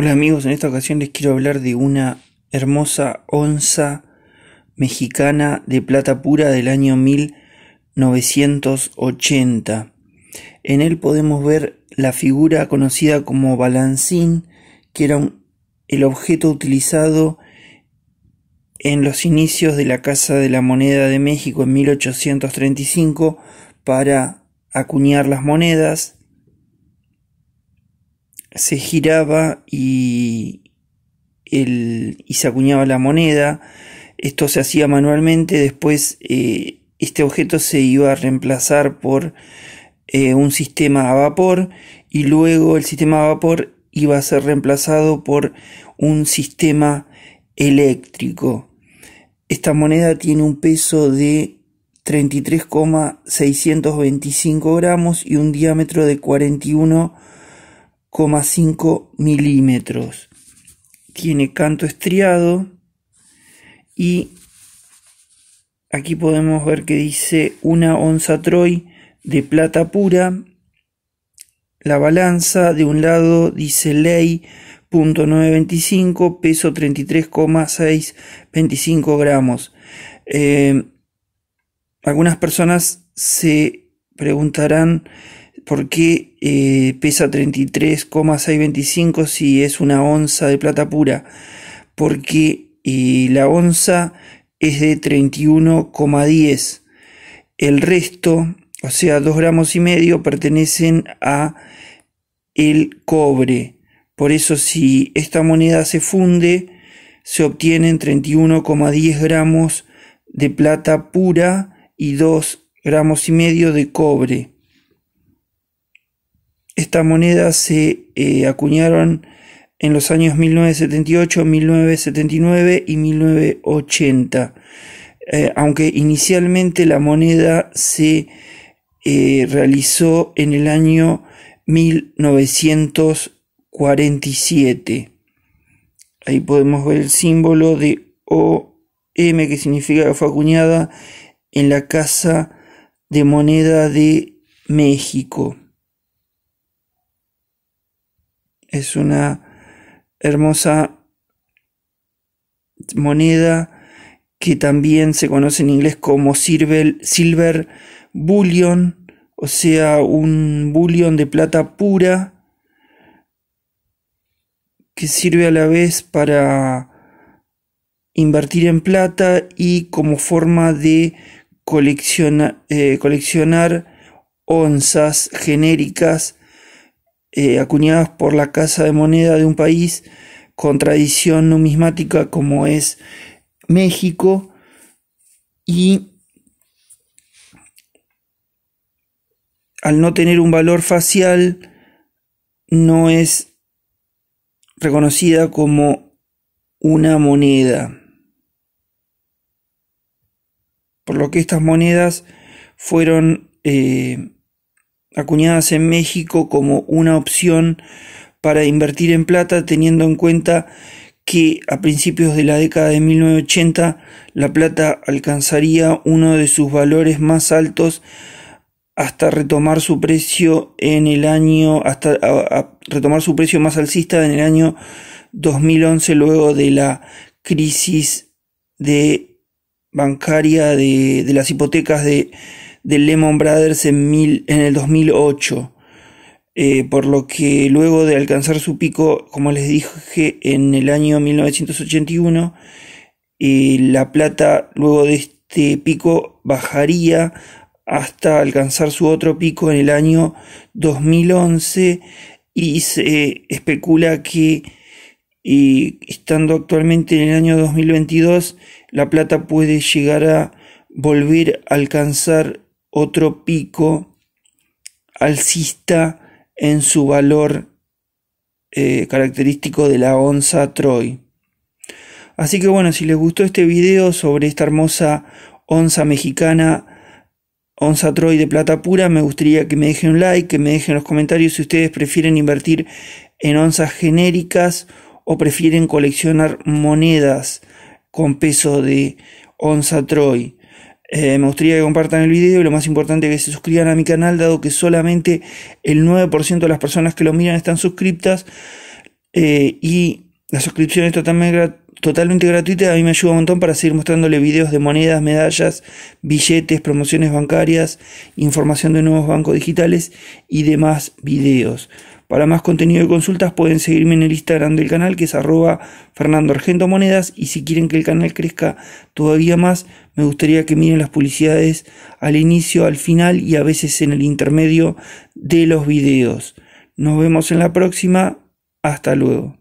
Hola amigos, en esta ocasión les quiero hablar de una hermosa onza mexicana de plata pura del año 1980. En él podemos ver la figura conocida como balancín, que era el objeto utilizado en los inicios de la Casa de la Moneda de México en 1835 para acuñar las monedas se giraba y, y se acuñaba la moneda. Esto se hacía manualmente, después eh, este objeto se iba a reemplazar por eh, un sistema a vapor y luego el sistema a vapor iba a ser reemplazado por un sistema eléctrico. Esta moneda tiene un peso de 33,625 gramos y un diámetro de 41 5 milímetros. Tiene canto estriado y aquí podemos ver que dice una onza Troy de plata pura. La balanza de un lado dice ley .925, peso 33,625 gramos. Eh, algunas personas se preguntarán ¿Por qué eh, pesa 33,625 si es una onza de plata pura? Porque eh, la onza es de 31,10. El resto, o sea, 2 gramos y medio, pertenecen a el cobre. Por eso si esta moneda se funde, se obtienen 31,10 gramos de plata pura y 2 gramos y medio de cobre. Esta moneda se eh, acuñaron en los años 1978, 1979 y 1980, eh, aunque inicialmente la moneda se eh, realizó en el año 1947. Ahí podemos ver el símbolo de OM que significa que fue acuñada en la Casa de Moneda de México. Es una hermosa moneda que también se conoce en inglés como silver, bullion, o sea, un bullion de plata pura que sirve a la vez para invertir en plata y como forma de eh, coleccionar onzas genéricas eh, acuñadas por la Casa de Moneda de un país con tradición numismática como es México y al no tener un valor facial no es reconocida como una moneda. Por lo que estas monedas fueron eh, acuñadas en México como una opción para invertir en plata teniendo en cuenta que a principios de la década de 1980 la plata alcanzaría uno de sus valores más altos hasta retomar su precio en el año hasta retomar su precio más alcista en el año 2011 luego de la crisis de bancaria de las hipotecas de de Lemon Brothers en, en el 2008. Eh, por lo que luego de alcanzar su pico, como les dije, en el año 1981, eh, la plata luego de este pico bajaría hasta alcanzar su otro pico en el año 2011 y se eh, especula que estando actualmente en el año 2022 la plata puede llegar a volver a alcanzar otro pico alcista en su valor eh, característico de la onza Troy. Así que bueno, si les gustó este video sobre esta hermosa onza mexicana, onza Troy de plata pura, me gustaría que me dejen un like, que me dejen los comentarios si ustedes prefieren invertir en onzas genéricas o prefieren coleccionar monedas con peso de onza Troy. Eh, me gustaría que compartan el video y lo más importante que se suscriban a mi canal, dado que solamente el 9% de las personas que lo miran están suscriptas eh, y la suscripción es totalmente, totalmente gratuita. A mí me ayuda un montón para seguir mostrándole videos de monedas, medallas, billetes, promociones bancarias, información de nuevos bancos digitales y demás videos. Para más contenido y consultas pueden seguirme en el Instagram del canal que es arroba Fernando Argento Monedas y si quieren que el canal crezca todavía más me gustaría que miren las publicidades al inicio, al final y a veces en el intermedio de los videos. Nos vemos en la próxima. Hasta luego.